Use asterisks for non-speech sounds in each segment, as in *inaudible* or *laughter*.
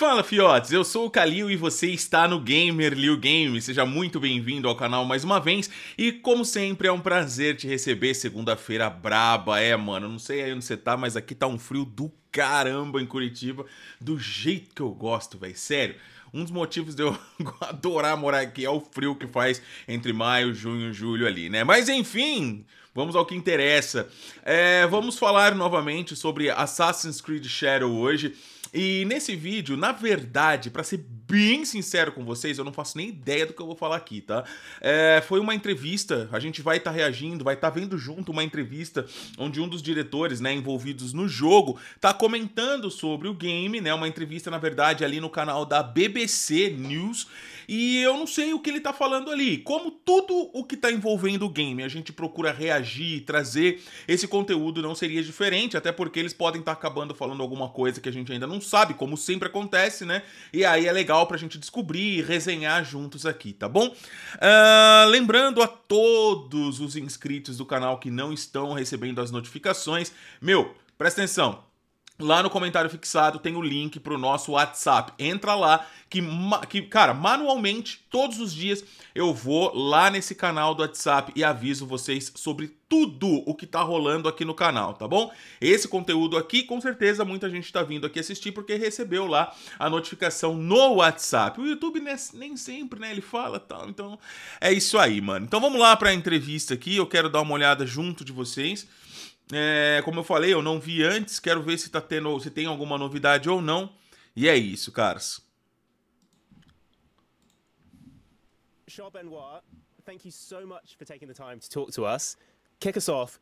Fala fiotes, eu sou o Kalil e você está no Gamer Liu Game. Seja muito bem-vindo ao canal mais uma vez e como sempre é um prazer te receber segunda-feira braba, é, mano. Não sei aí onde você tá, mas aqui tá um frio do caramba em Curitiba, do jeito que eu gosto, velho, sério. Um dos motivos de eu *laughs* adorar morar aqui é o frio que faz entre maio, junho e julho ali, né? Mas enfim, vamos ao que interessa. É, vamos falar novamente sobre Assassin's Creed Shadow hoje. E nesse vídeo, na verdade, para ser bem sincero com vocês, eu não faço nem ideia do que eu vou falar aqui, tá? É, foi uma entrevista, a gente vai estar tá reagindo, vai estar tá vendo junto uma entrevista onde um dos diretores, né, envolvidos no jogo, tá comentando sobre o game, né? Uma entrevista, na verdade, ali no canal da BBC News. E eu não sei o que ele tá falando ali. Como tudo o que tá envolvendo o game, a gente procura reagir, trazer esse conteúdo não seria diferente, até porque eles podem estar tá acabando falando alguma coisa que a gente ainda não sabe, como sempre acontece, né? E aí é legal legal pra gente descobrir e resenhar juntos aqui, tá bom? Uh, lembrando a todos os inscritos do canal que não estão recebendo as notificações, meu, presta atenção, Lá no comentário fixado tem o link para o nosso WhatsApp. Entra lá que, que, cara, manualmente, todos os dias, eu vou lá nesse canal do WhatsApp e aviso vocês sobre tudo o que tá rolando aqui no canal, tá bom? Esse conteúdo aqui, com certeza, muita gente tá vindo aqui assistir porque recebeu lá a notificação no WhatsApp. O YouTube nem sempre, né, ele fala tal, então é isso aí, mano. Então vamos lá para a entrevista aqui, eu quero dar uma olhada junto de vocês. É, como eu falei, eu não vi antes, quero ver se tá tendo, se tem alguma novidade ou não. E é isso, caras. Shaw Benoit, thank you so much for taking the time to talk to us. Kick us off.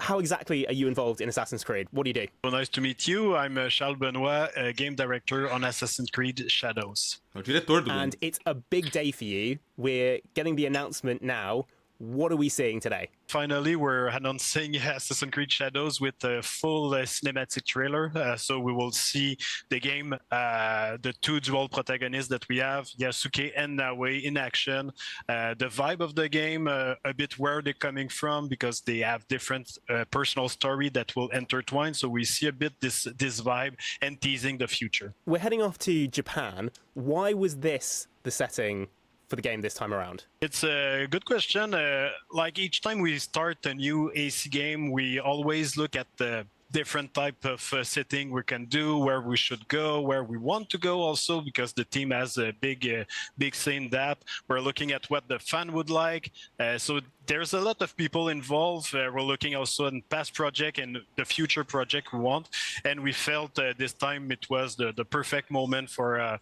How exactly are you involved in Assassin's Creed? What do you do? Well, nice to meet you. I'm uh, Charles Benoit, uh, game director on Assassin's Creed Shadows. É And it's a big day for you. We're getting the announcement now What are we seeing today? Finally, we're announcing uh, Assassin's Creed Shadows with a full uh, cinematic trailer. Uh, so we will see the game, uh, the two dual protagonists that we have, Yasuke and Naoe, in action. Uh, the vibe of the game, uh, a bit where they're coming from, because they have different personal story that will intertwine. So we see a bit this this vibe and teasing the future. We're heading off to Japan. Why was this the setting for the game this time around? It's a good question. Uh, like each time we start a new AC game, we always look at the different type of uh, setting we can do, where we should go, where we want to go also, because the team has a big, uh, big scene that. We're looking at what the fan would like. Uh, so there's a lot of people involved. Uh, we're looking also in past project and the future project we want, and we felt uh, this time it was the, the perfect moment for uh,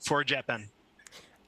for Japan.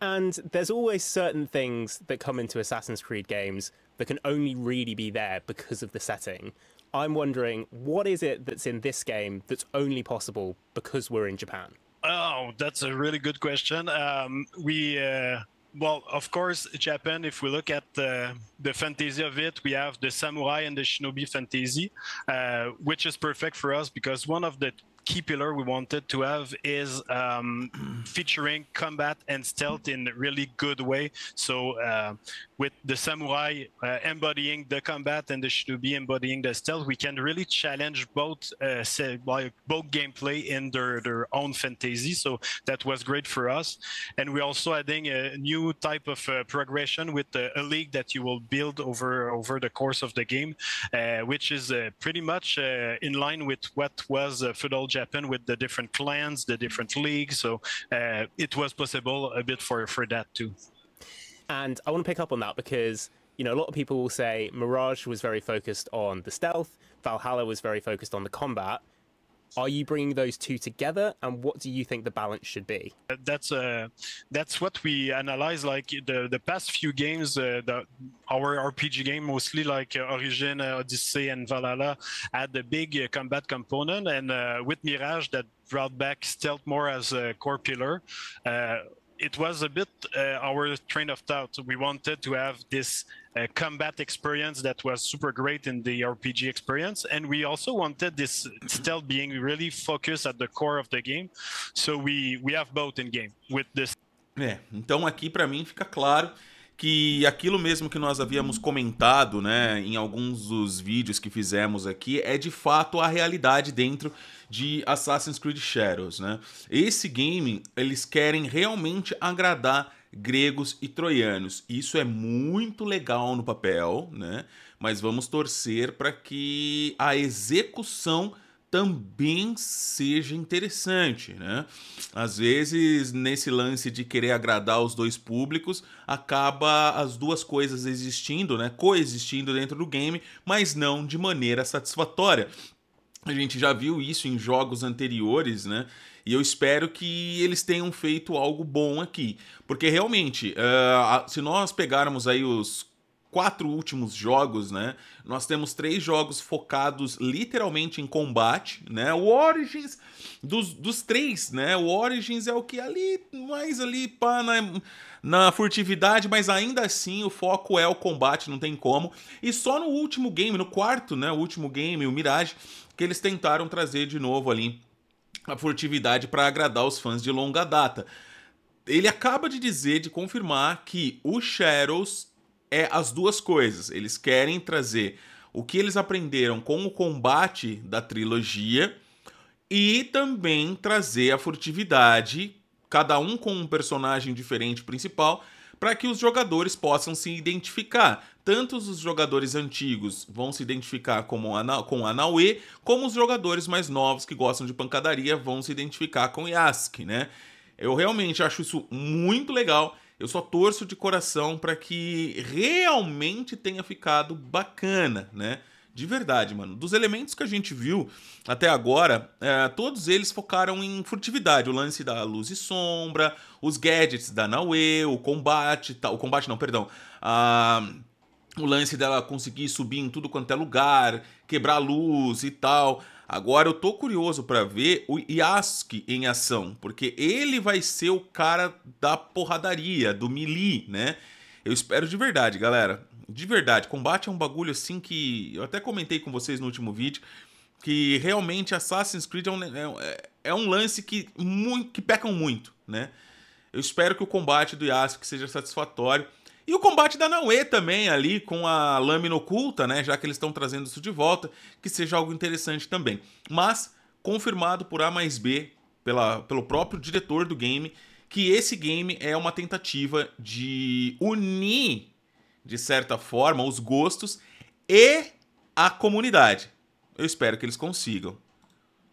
And there's always certain things that come into Assassin's Creed games that can only really be there because of the setting. I'm wondering what is it that's in this game that's only possible because we're in Japan? Oh, that's a really good question. Um, we, uh, well, of course, Japan, if we look at the the fantasy of it, we have the samurai and the shinobi fantasy, uh, which is perfect for us because one of the key pillar we wanted to have is um, *clears throat* featuring combat and stealth in a really good way. So uh, with the samurai uh, embodying the combat and the shinobi embodying the stealth, we can really challenge both uh, say, like both gameplay in their, their own fantasy. So that was great for us. And we're also adding a new type of uh, progression with uh, a league that you will build over over the course of the game, uh, which is uh, pretty much in line with what was uh, feudal Japan with the different clans, the different leagues. So it was possible a bit for for that too. And I want to pick up on that because you know a lot of people will say Mirage was very focused on the stealth, Valhalla was very focused on the combat. Are you bringing those two together, and what do you think the balance should be? Uh, that's uh, that's what we analyze. Like the the past few games, uh, the, our RPG game mostly like uh, Origin, uh, Odyssey, and Valhalla had the big uh, combat component, and with Mirage that brought back stealth more as a core pillar. it was a bit uh, our train of thought. We wanted to have this uh, combat experience that was super great in the RPG experience, and we also wanted this stealth being really focused at the core of the game. So we we have both in game with this. É, então aqui para mim fica claro que aquilo mesmo que nós havíamos comentado, né, em alguns dos vídeos que fizemos aqui, é de fato a realidade dentro de Assassin's Creed Shadows, né? Esse game, eles querem realmente agradar gregos e troianos. Isso é muito legal no papel, né? Mas vamos torcer para que a execução também seja interessante, né? Às vezes, nesse lance de querer agradar os dois públicos, acaba as duas coisas existindo, né? Coexistindo dentro do game, mas não de maneira satisfatória. A gente já viu isso em jogos anteriores, né? E eu espero que eles tenham feito algo bom aqui. Porque realmente, uh, se nós pegarmos aí os quatro últimos jogos, né? Nós temos três jogos focados literalmente em combate, né? O Origins dos, dos três, né? O Origins é o que ali mais ali pá na, na furtividade, mas ainda assim o foco é o combate, não tem como. E só no último game, no quarto, né? O último game, o Mirage, que eles tentaram trazer de novo ali a furtividade para agradar os fãs de longa data. Ele acaba de dizer, de confirmar que o Shadows é as duas coisas. Eles querem trazer o que eles aprenderam com o combate da trilogia e também trazer a furtividade, cada um com um personagem diferente principal, para que os jogadores possam se identificar. Tanto os jogadores antigos vão se identificar como Ana, com Anaue, como os jogadores mais novos que gostam de pancadaria vão se identificar com Yasuke, né? Eu realmente acho isso muito legal. Eu só torço de coração para que realmente tenha ficado bacana, né? De verdade, mano. Dos elementos que a gente viu até agora, é, todos eles focaram em furtividade. O lance da luz e sombra, os gadgets da Naue, o combate, tá, o combate não, perdão. A, o lance dela conseguir subir em tudo quanto é lugar, quebrar a luz e tal. Agora eu tô curioso para ver o Yasuke em ação, porque ele vai ser o cara da porradaria, do melee, né? Eu espero de verdade, galera. De verdade, combate é um bagulho assim que eu até comentei com vocês no último vídeo que realmente Assassin's Creed é um, é, é um lance que, muito, que pecam muito, né? Eu espero que o combate do Yasuke seja satisfatório. E o combate da Naue também ali, com a lâmina oculta, né? Já que eles estão trazendo isso de volta, que seja algo interessante também. Mas, confirmado por A mais B, pela, pelo próprio diretor do game, que esse game é uma tentativa de unir, de certa forma, os gostos e a comunidade. Eu espero que eles consigam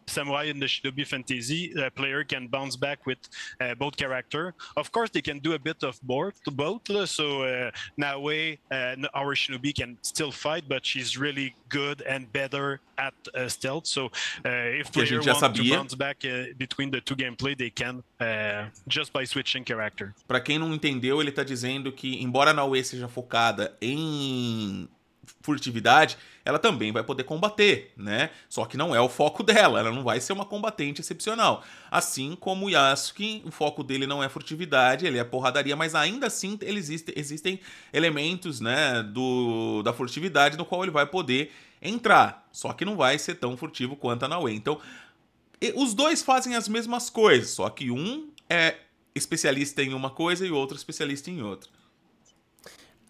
samurai in the Shinobi Fantasy, a player can bounce back with uh, both character. Of course, they can do a bit of both. both uh, so uh, Naoe, uh, our Shinobi, can still fight, but she's really good and better at uh, stealth. So uh, if player wants to bounce back uh, between the two gameplay, they can uh, just by switching character. Para quem não entendeu, ele está dizendo que embora a seja focada em furtividade, ela também vai poder combater, né? Só que não é o foco *laughs* dela, ela não vai ser uma combatente excepcional. Assim como o Yasuke, o foco dele não é furtividade, ele é porradaria, mas ainda assim ele existe, existem elementos, né, do, da furtividade no qual ele vai poder entrar. Só que não vai ser tão furtivo quanto a Naue. Então, os dois fazem as mesmas coisas, só que um é especialista em uma coisa e o outro especialista em outra.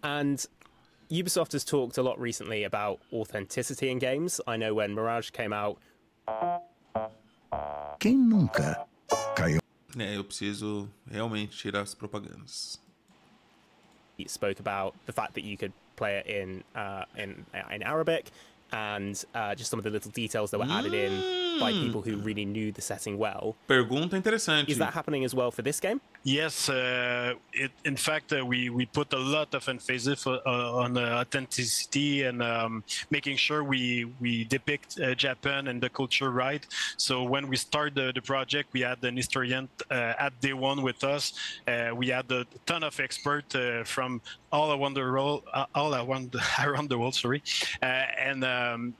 And Ubisoft has talked a lot recently about authenticity in games. I know when Mirage came out. Quem nunca caiu? É, eu preciso realmente tirar as propagandas. He spoke about the fact that you could play it in uh, in in Arabic, and uh, just some of the little details that were added in. Mm mm. by hmm. people who really knew the setting well. Pergunta interessante. Is that happening as well for this game? Yes, uh, it, in fact, uh, we we put a lot of emphasis uh, uh on uh, authenticity and um, making sure we we depict uh, Japan and the culture right. So when we started the, the project, we had an historian at day one with us. we had a ton of experts from all around the world, all around the, *laughs* around the world. Sorry, and um,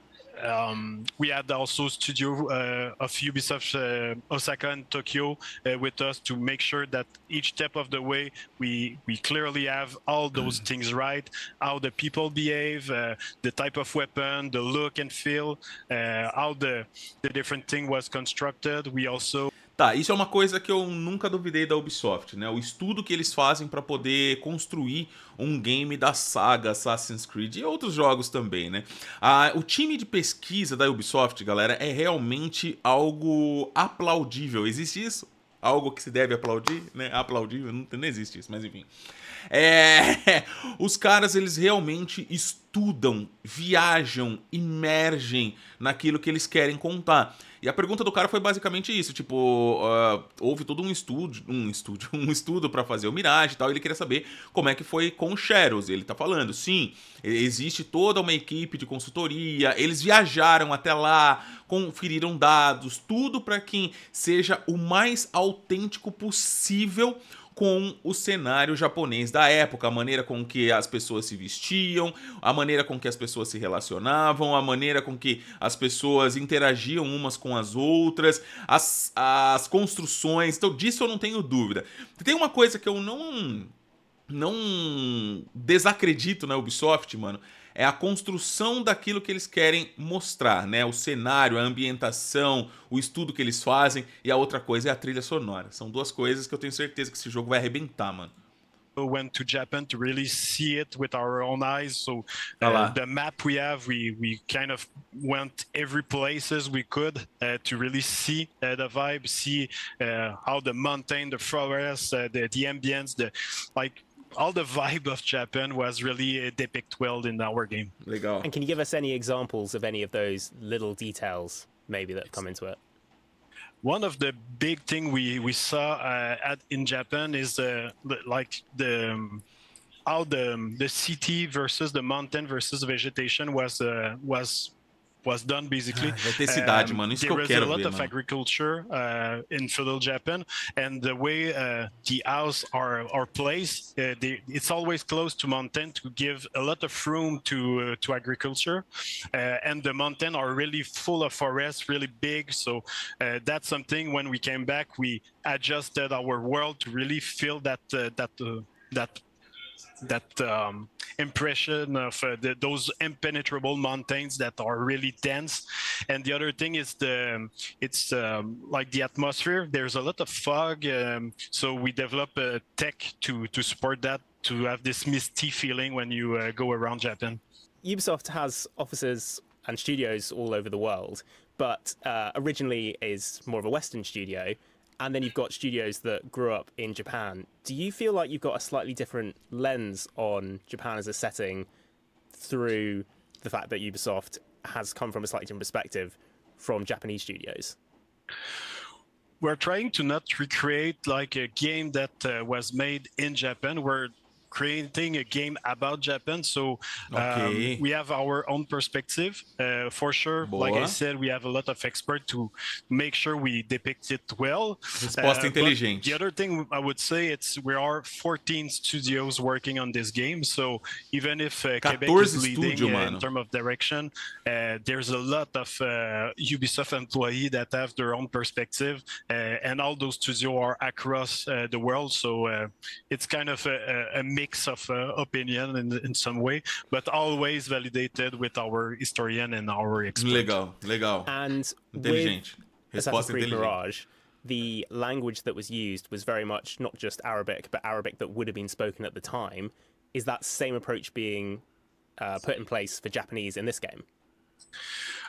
um, we had also studio uh, of Ubisoft uh, Osaka and Tokyo uh, with us to make sure that each step of the way we we clearly have all those mm. things right, how the people behave, uh, the type of weapon, the look and feel, uh, how the the different thing was constructed. We also Tá, isso é uma coisa que eu nunca duvidei da Ubisoft, né? O estudo que eles fazem para poder construir um game da saga Assassin's Creed e outros jogos também, né? Ah, o time de pesquisa da Ubisoft, galera, é realmente algo aplaudível. Existe isso? Algo que se deve aplaudir, né? Aplaudível, não, não existe isso, mas enfim. É, *laughs* os caras, eles realmente estudam estudam, viajam, imergem naquilo que eles querem contar. E a pergunta do cara foi basicamente isso, tipo, uh, houve todo um estudo, um estudo, *laughs* um estudo para fazer o Mirage e tal, e ele queria saber como é que foi com o Sheros. Ele tá falando, sim, existe toda uma equipe de consultoria, eles viajaram até lá, conferiram dados, tudo para quem seja o mais autêntico possível com o cenário japonês da época, a maneira com que as pessoas se vestiam, a maneira com que as pessoas se relacionavam, a maneira com que as pessoas interagiam umas com as outras, as, as construções. Então, disso eu não tenho dúvida. Tem uma coisa que eu não não desacredito na Ubisoft, mano, é a construção daquilo que eles querem mostrar, né? O cenário, a ambientação, o estudo que eles fazem e a outra coisa é a trilha sonora. São duas coisas que eu tenho certeza que esse jogo vai arrebentar, mano. went to Japan to really see it with our own eyes. So tá uh, the map we have, we we kind of went every places we could uh, to really see uh, the vibe, see uh, how the mountain, the forest, uh, the the ambience, the like all the vibe of Japan was really depicted well in our game. And can you give us any examples of any of those little details maybe that come into it? One of the big thing we we saw uh, at in Japan is uh, like the um, how the um, the city versus the mountain versus vegetation was uh, was was done basically. Ah, vai ter cidade, um, mano. Isso que eu a lot ver, of mano. agriculture uh, in feudal Japan, and the way uh, the house are are placed, uh, they, it's always close to mountain to give a lot of room to uh, to agriculture, uh, and the mountain are really full of forests, really big. So uh, that's something. When we came back, we adjusted our world to really feel that that that that um, impression of uh, the, those impenetrable mountains that are really dense. And the other thing is the it's um, like the atmosphere. There's a lot of fog, um, so we develop a tech to to support that to have this misty feeling when you uh, go around Japan. Ubisoft has offices and studios all over the world, but uh, originally is more of a Western studio and then you've got studios that grew up in Japan. Do you feel like you've got a slightly different lens on Japan as a setting through the fact that Ubisoft has come from a slightly different perspective from Japanese studios? We're trying to not recreate like a game that uh, was made in Japan. We're creating a game about Japan. So um, okay. um, we have our own perspective uh, for sure. Boa. Like I said, we have a lot of experts to make sure we depict it well. Resposta uh, inteligente. The other thing I would say it's we are 14 studios working on this game. So even if uh, Quebec is leading studio, uh, in terms of direction, uh, there's a lot of uh, Ubisoft employees that have their own perspective, uh, and all those studios are across the world. So it's kind of a, a mix of uh, opinion in, in some way, but always validated with our historian and our experts. Legal, legal. And Intelligent. with Assassin's Creed Mirage, the language that was used was very much not just Arabic, but Arabic that would have been spoken at the time. Is that same approach being uh, put in place for Japanese in this game?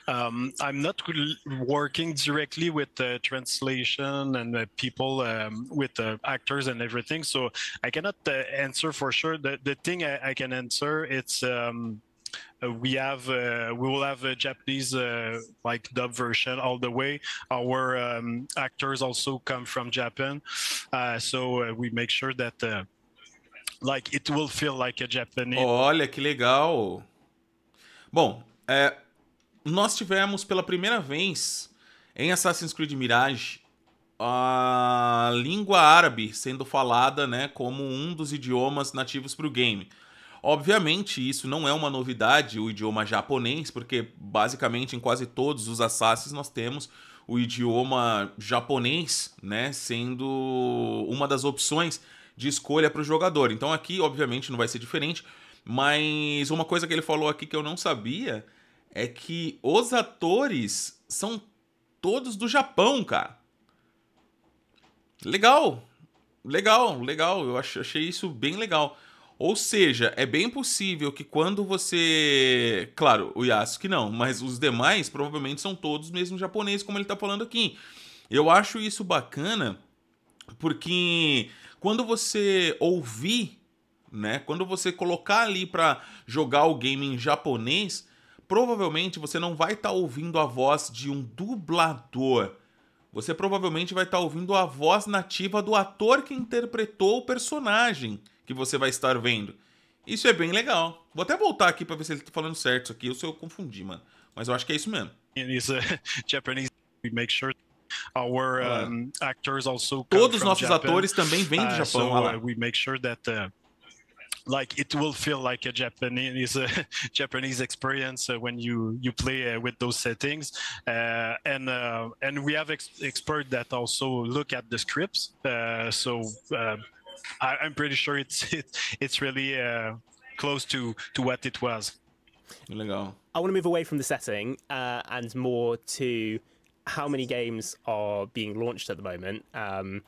Um, I'm not working directly with the translation and the people um, with the actors and everything, so I cannot uh, answer for sure. The the thing I, I can answer it's. Um, uh, we have uh, we will have a Japanese uh, like dub version all the way. Our um, actors also come from Japan, uh, so we make sure that like it will feel like a Japanese. Olha que legal! Bom, é, nós tivemos pela primeira vez em Assassin's Creed Mirage a língua árabe sendo falada né, como um dos idiomas nativos para o game. Obviamente, isso não é uma novidade, o idioma japonês, porque basicamente em quase todos os Assassins nós temos o idioma japonês né, sendo uma das opções de escolha para o jogador. Então aqui, obviamente, não vai ser diferente, mas uma coisa que ele falou aqui que eu não sabia é que os atores são todos do Japão, cara. Legal. Legal, legal. Eu achei isso bem legal. Ou seja, é bem possível que quando você. Claro, o Yasuke não, mas os demais provavelmente são todos mesmo japoneses, como ele tá falando aqui. Eu acho isso bacana porque quando você ouvir, né, quando você colocar ali para jogar o game em japonês, provavelmente você não vai estar tá ouvindo a voz de um dublador. Você provavelmente vai estar tá ouvindo a voz nativa do ator que interpretou o personagem que você vai estar vendo. Isso é bem legal. Vou até voltar aqui para ver se ele tá falando certo isso aqui, ou se eu confundi, mano. Mas eu acho que é isso mesmo. *laughs* make sure our ah. actors also Todos os nossos atores também vêm do ah, Japão. Uh, so, uh, we make sure that uh, like it will feel like a Japanese uh, *laughs* Japanese experience uh, when you you play uh, with those settings. Uh, and uh, and we have ex- experts that also look at the scripts. so I, am pretty sure it's *laughs* it, it's really close to to what it was. I want to move away from the setting and more to how many games are being launched at the moment. Um,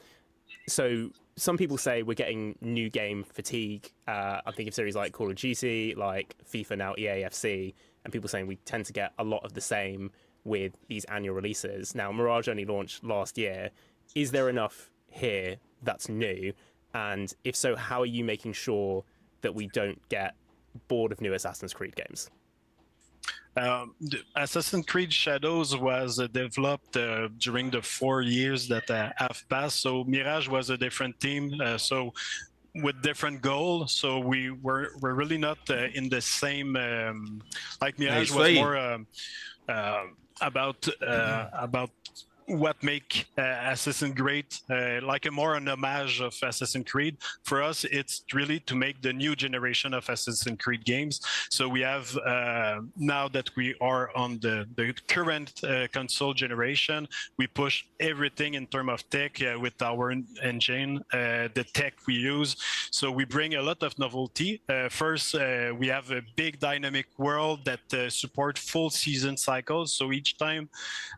so some people say we're getting new game fatigue. Uh, I think of series like Call of Duty, like FIFA now EAFC, and people saying we tend to get a lot of the same with these annual releases. Now, Mirage only launched last year. Is there enough here that's new? And if so, how are you making sure that we don't get bored of new Assassin's Creed games? Um, Assassin's Creed Shadows was uh, developed uh, during the four years that uh, have passed. So Mirage was a different team. Uh, so with different goal. so we were we're really not uh, in the same. Um, like Mirage was more um, uh, about mm-hmm. about what make uh, Assassin great, uh, like a more an homage of Assassin's Creed. For us, it's really to make the new generation of Assassin's Creed games. So we have uh, now that we are on the the current uh, console generation, we push everything in terms of tech uh, with our engine, uh, the tech we use. So we bring a lot of novelty. first, we have a big dynamic world that support full season cycles. So each time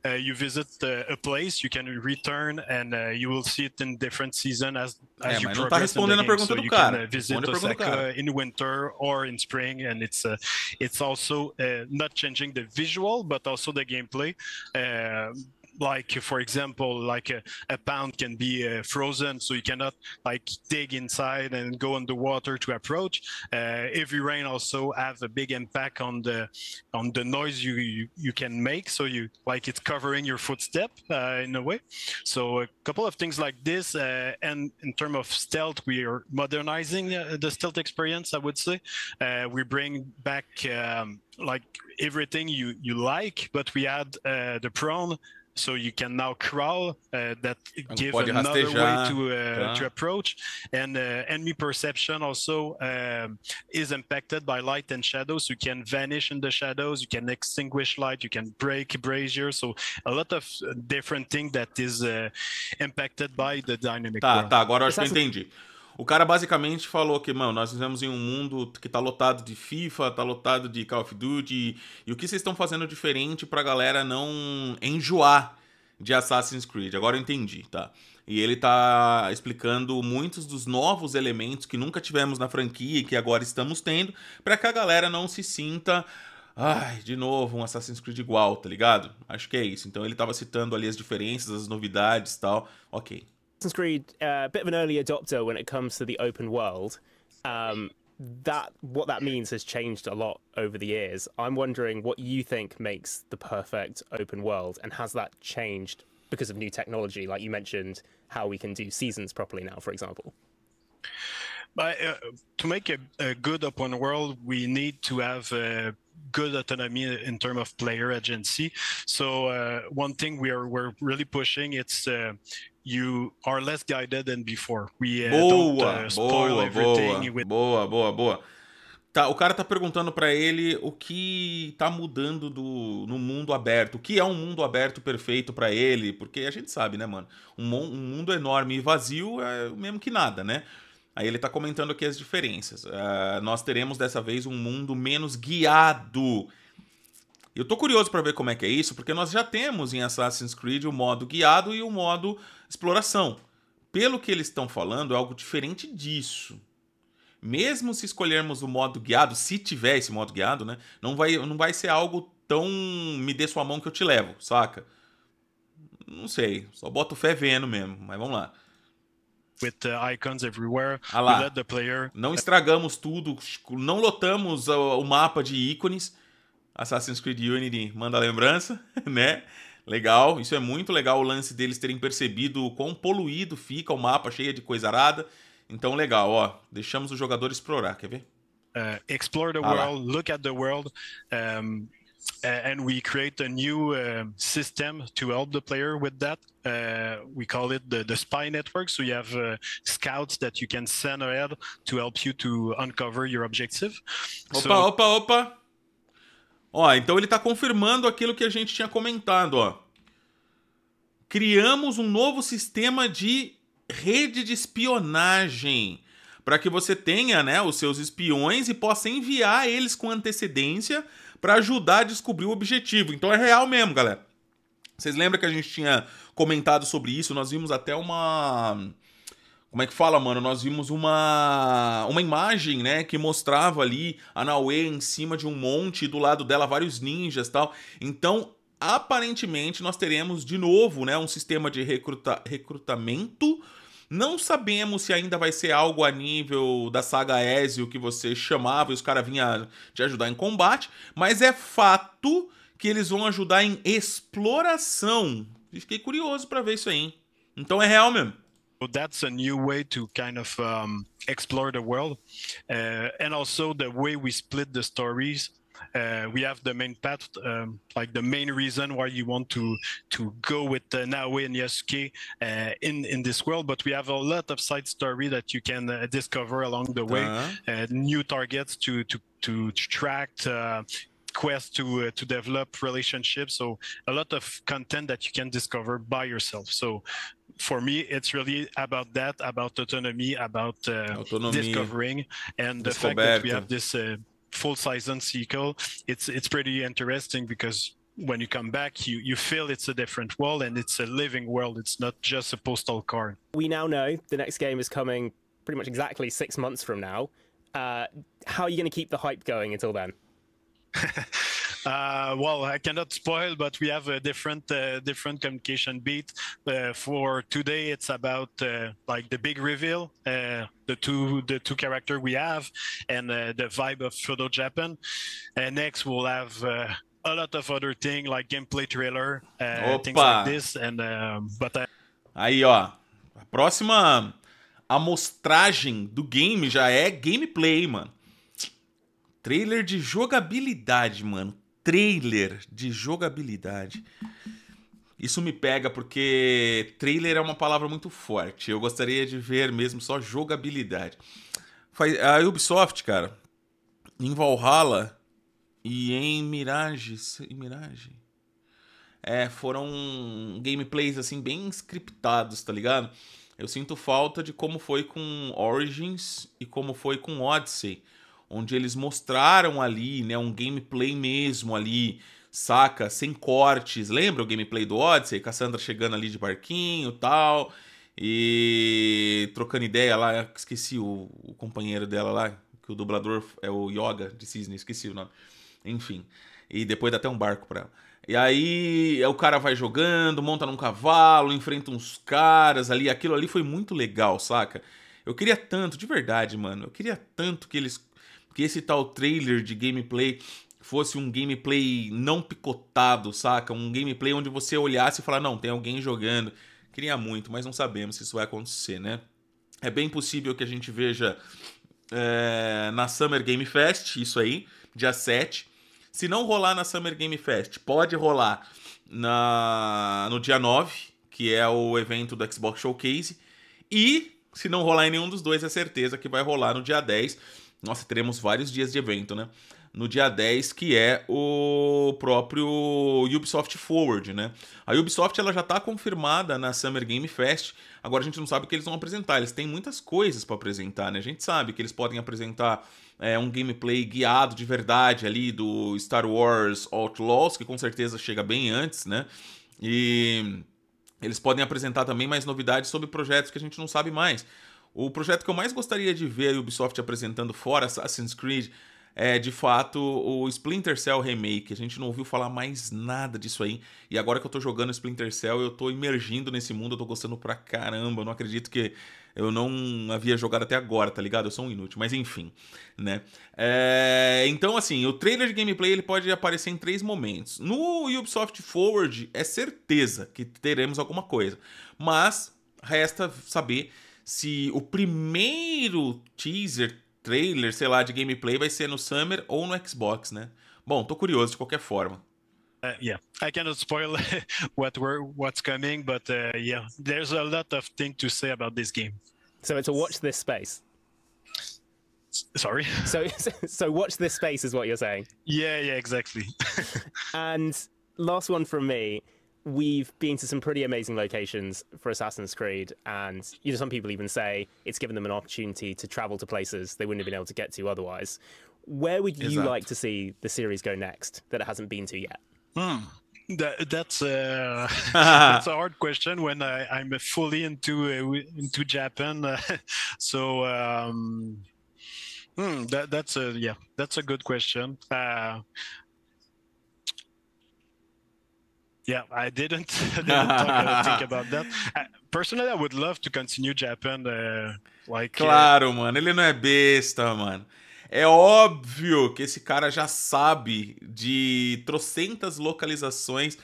you visit the a place, you can return and uh, you will see it in different season as, as é, you progress. Tá respondendo a pergunta so do cara. Can, uh, Osaka in winter or in spring and it's uh, it's also uh, not changing the visual but also the gameplay. Uh, like for example like a, a pound can be uh, frozen so you cannot like dig inside and go underwater to approach uh, heavy rain also have a big impact on the on the noise you you, you can make so you like it's covering your footstep uh, in a way so a couple of things like this uh, and in terms of stealth we are modernizing uh, the stealth experience i would say uh, we bring back um, like everything you you like but we add the prone so you can now crawl. Uh, that gives another way to uh, yeah. to approach. And uh, enemy perception also um, is impacted by light and shadows. You can vanish in the shadows. You can extinguish light. You can break brazier. So a lot of uh, different things that is impacted by the dynamic. Tá, world. tá. Agora eu acho que entendi. O cara basicamente falou que, mano, nós vivemos em um mundo que tá lotado de FIFA, tá lotado de Call of Duty, e o que vocês estão fazendo diferente pra galera não enjoar de Assassin's Creed? Agora eu entendi, tá? E ele tá explicando muitos dos novos elementos que nunca tivemos na franquia e que agora estamos tendo, para que a galera não se sinta Ai, de novo, um Assassin's Creed igual, tá ligado? Acho que é isso. Então ele tava citando ali as diferenças, as novidades e tal. Ok. Assassin's Creed, a uh, bit of an early adopter when it comes to the open world. Um, that what that means has changed a lot over the years. I'm wondering what you think makes the perfect open world, and has that changed because of new technology? Like you mentioned, how we can do seasons properly now, for example. But uh, to make a, a, good open world, we need to have uh, good autonomy in terms of player agency. So uh, one thing we are we're really pushing it's uh, you are less guided than before. We uh, boa, uh, boa, boa, with... boa, boa, boa. Tá, o cara tá perguntando para ele o que tá mudando do, no mundo aberto. O que é um mundo aberto perfeito para ele? Porque a gente sabe, né, mano? Um, um mundo enorme e vazio é o mesmo que nada, né? Aí ele está comentando aqui as diferenças. Uh, nós teremos dessa vez um mundo menos guiado. Eu tô curioso para ver como é que é isso, porque nós já temos em Assassin's Creed o modo guiado e o modo exploração. Pelo que eles estão falando, é algo diferente disso. Mesmo se escolhermos o modo guiado, se tiver esse modo guiado, né, não vai, não vai ser algo tão me dê sua mão que eu te levo, saca? Não sei, só boto fé vendo mesmo, mas vamos lá with uh, icons everywhere. Ah lá. We let the player... Não estragamos tudo, não lotamos o, o mapa de ícones. Assassin's Creed Unity manda lembrança, *laughs* né? Legal, isso é muito legal o lance deles terem percebido o quão poluído fica o mapa, cheio de coisa arada. Então, legal, ó, deixamos o jogador explorar, quer ver? Uh, explore the ah world, lá. look at the world, um, Uh, and we create a new system to help the player with that. Uh, we call it the, the spy network. So you have uh, scouts that you can send ahead to help you to uncover your objective. Opa, so... opa, opa! Ó, então ele está confirmando aquilo que a gente tinha comentado, ó. Criamos um novo sistema de rede de espionagem para que você tenha, né, os seus espiões e possa enviar eles com antecedência para ajudar a descobrir o objetivo. Então é real mesmo, galera. Vocês lembram que a gente tinha comentado sobre isso? Nós vimos até uma como é que fala, mano? Nós vimos uma uma imagem, né, que mostrava ali a Naue em cima de um monte, e do lado dela vários ninjas, tal. Então, aparentemente nós teremos de novo, né, um sistema de recruta, recrutamento não sabemos se ainda vai ser algo a nível da saga Ezio que você chamava e os caras vinham te ajudar em combate, mas é fato que eles vão ajudar em exploração. Fiquei curioso para ver isso aí. Hein? Então é real mesmo. So that's a new way to kind of um, explore the world, uh, and also the way we split the stories Uh, we have the main path, um, like the main reason why you want to to go with uh, Naoe and Yasuke uh, in in this world. But we have a lot of side story that you can uh, discover along the way, uh-huh. Uh, new targets to to to, to track, uh, quest to uh, to develop relationships so a lot of content that you can discover by yourself so for me it's really about that about autonomy about uh, autonomy, discovering and the fact that we have this uh, full-size unsequel, it's it's pretty interesting because when you come back, you, you feel it's a different world and it's a living world. It's not just a postal card. We now know the next game is coming pretty much exactly six months from now. Uh, how are you going to keep the hype going until then? *laughs* Uh, well, I cannot spoil, but we have a different uh, different communication beat uh, for today. It's about uh, like the big reveal, uh, the two the two character we have, and the vibe of Shodo Japan. And next we'll have a lot of other things like gameplay trailer, uh, things like this. And, um, uh, but I... Aí, ó. A próxima amostragem do game já é gameplay, mano. Trailer de jogabilidade, mano. trailer de jogabilidade. Isso me pega porque trailer é uma palavra muito forte. Eu gostaria de ver mesmo só jogabilidade. A Ubisoft, cara, em Valhalla e em Mirage. Em Mirage? É, foram gameplays assim bem scriptados, tá ligado? Eu sinto falta de como foi com Origins e como foi com Odyssey onde eles mostraram ali, né, um gameplay mesmo ali, saca? Sem cortes. Lembra o gameplay do Odyssey? Cassandra chegando ali de barquinho tal. E trocando ideia lá, esqueci o, o companheiro dela lá, que o dublador é o Yoga de Cisne, esqueci o nome. Enfim. E depois dá até um barco pra ela. E aí é, o cara vai jogando, monta num cavalo, enfrenta uns caras ali. Aquilo ali foi muito legal, saca? Eu queria tanto, de verdade, mano. Eu queria tanto que eles que esse tal trailer de gameplay fosse um gameplay não picotado, saca? Um gameplay onde você olhasse e falasse, não, tem alguém jogando. Queria muito, mas não sabemos se isso vai acontecer, né? É bem possível que a gente veja é, na Summer Game Fest, isso aí, dia 7. Se não rolar na Summer Game Fest, pode rolar na, no dia 9, que é o evento do Xbox Showcase. E se não rolar em nenhum dos dois, é certeza que vai rolar no dia 10 nossa, teremos vários dias de evento, né? No dia 10, que é o próprio Ubisoft Forward, né? A Ubisoft ela já está confirmada na Summer Game Fest. Agora a gente não sabe o que eles vão apresentar. Eles têm muitas coisas para apresentar, né? A gente sabe que eles podem apresentar é, um gameplay guiado de verdade ali do Star Wars Outlaws, que com certeza chega bem antes, né? E eles podem apresentar também mais novidades sobre projetos que a gente não sabe mais. O projeto que eu mais gostaria de ver a Ubisoft apresentando fora Assassin's Creed é, de fato, o Splinter Cell Remake. A gente não ouviu falar mais nada disso aí. E agora que eu tô jogando Splinter Cell, eu tô imergindo nesse mundo, eu tô gostando pra caramba. Eu não acredito que eu não havia jogado até agora, tá ligado? Eu sou um inútil, mas enfim, né? É, então, assim, o trailer de gameplay ele pode aparecer em três momentos. No Ubisoft Forward, é certeza que teremos alguma coisa. Mas resta saber se o primeiro teaser, trailer, sei lá, de gameplay vai ser no Summer ou no Xbox, né? Bom, tô curioso de qualquer forma. Uh, yeah, I cannot spoil *laughs* what we're, what's coming, but uh, yeah, there's a lot of things to say about this game. So to watch this space. Sorry. *laughs* So so watch this space is what you're saying. Yeah, yeah, exactly. *laughs* and last one from me. we've been to some pretty amazing locations for Assassin's Creed, and you know some people even say it's given them an opportunity to travel to places they wouldn't have been able to get to otherwise. Where would you like to see the series go next that it hasn't been to yet? Hmm. That, that's *laughs* that's a hard question when I, am fully into uh, into Japan. *laughs* so um, hmm, that, that's a yeah, that's a good question. Uh, Yeah, I didn't, *laughs* didn't talk, uh, *laughs* think about that. personally, I would love to continue Japan. Uh, like, uh, claro, uh... mano, ele não é besta, mano. É óbvio que esse cara já sabe de trocentas localizações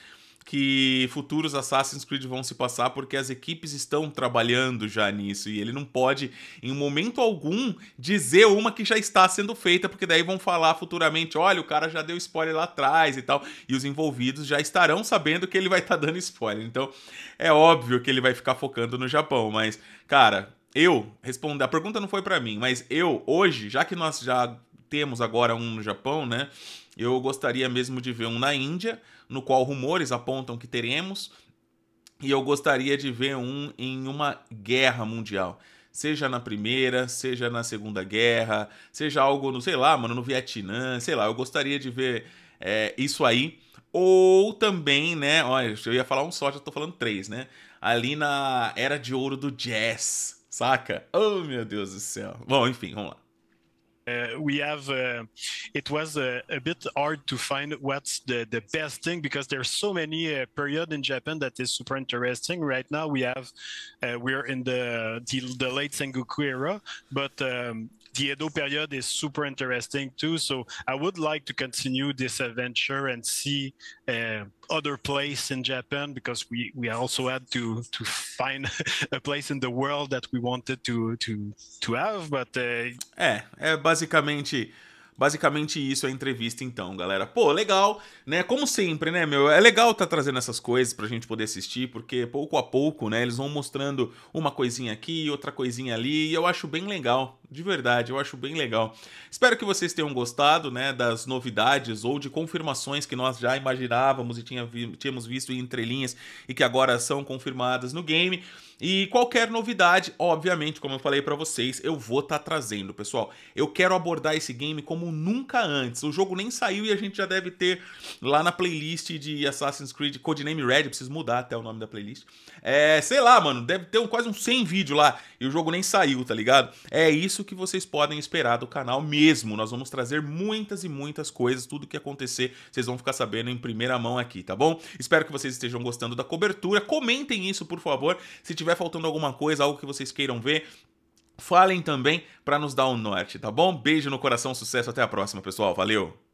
que futuros Assassin's Creed vão se passar porque as equipes estão trabalhando já nisso e ele não pode em momento algum dizer uma que já está sendo feita porque daí vão falar futuramente, olha, o cara já deu spoiler lá atrás e tal, e os envolvidos já estarão sabendo que ele vai estar tá dando spoiler. Então, é óbvio que ele vai ficar focando no Japão, mas cara, eu respondo, a pergunta não foi para mim, mas eu hoje, já que nós já temos agora um no Japão, né? Eu gostaria mesmo de ver um na Índia no qual rumores apontam que teremos, e eu gostaria de ver um em uma guerra mundial. Seja na primeira, seja na segunda guerra, seja algo no, sei lá, mano, no Vietnã, sei lá, eu gostaria de ver é, isso aí. Ou também, né? Olha, eu ia falar um só, já tô falando três, né? Ali na era de ouro do jazz, saca? Oh, meu Deus do céu. Bom, enfim, vamos lá. Uh, we have uh, it was a, uh, a, bit hard to find what's the, the best thing because there's so many uh, period in Japan that is super interesting. Right now we have we're in the, the, the late Sengoku era, but um, the Edo period is super interesting too. So I would like to continue this adventure and see uh, other place in Japan because we, we also had to to find *laughs* a place in the world that we wanted to to to have. But uh... é, é basicamente Basicamente isso é a entrevista então, galera. Pô, legal, né? Como sempre, né, meu? É legal tá trazendo essas coisas pra gente poder assistir, porque pouco a pouco, né, eles vão mostrando uma coisinha aqui, outra coisinha ali, e eu acho bem legal. De verdade, eu acho bem legal. Espero que vocês tenham gostado, né, das novidades ou de confirmações que nós já imaginávamos e tinha tínhamos visto em entrelinhas e que agora são confirmadas no game. E qualquer novidade, obviamente, como eu falei para vocês, eu vou estar tá trazendo, pessoal. Eu quero abordar esse game como nunca antes. O jogo nem saiu e a gente já deve ter lá na playlist de Assassin's Creed Codename Red, preciso mudar até o nome da playlist. É, sei lá, mano, deve ter um, quase uns 100 vídeos lá e o jogo nem saiu, tá ligado? É isso que vocês podem esperar do canal mesmo. Nós vamos trazer muitas e muitas coisas, tudo que acontecer, vocês vão ficar sabendo em primeira mão aqui, tá bom? Espero que vocês estejam gostando da cobertura. Comentem isso, por favor. Se tiver tiver faltando alguma coisa, algo que vocês queiram ver, falem também para nos dar um norte, tá bom? Beijo no coração, sucesso, até a próxima, pessoal. Valeu!